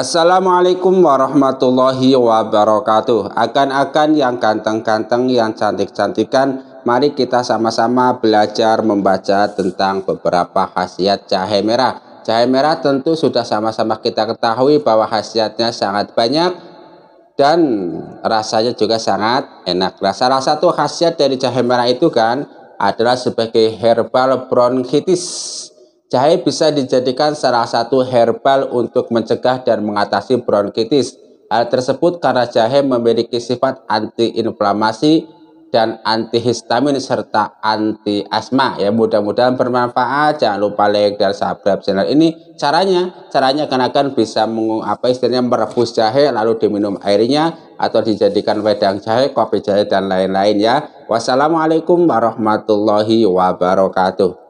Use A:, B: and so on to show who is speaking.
A: Assalamualaikum warahmatullahi wabarakatuh. Akan-akan yang ganteng-ganteng, yang cantik-cantikan, mari kita sama-sama belajar membaca tentang beberapa khasiat jahe merah. Jahe merah tentu sudah sama-sama kita ketahui bahwa khasiatnya sangat banyak dan rasanya juga sangat enak. Nah, salah satu khasiat dari jahe merah itu kan adalah sebagai herbal bronkitis Jahe bisa dijadikan salah satu herbal untuk mencegah dan mengatasi bronkitis. Hal tersebut karena jahe memiliki sifat antiinflamasi dan antihistamin serta anti asma ya mudah-mudahan bermanfaat jangan lupa like dan subscribe channel ini caranya caranya kenakan bisa mengapa apa istilahnya merebus jahe lalu diminum airnya atau dijadikan wedang jahe kopi jahe dan lain-lain ya wassalamualaikum warahmatullahi wabarakatuh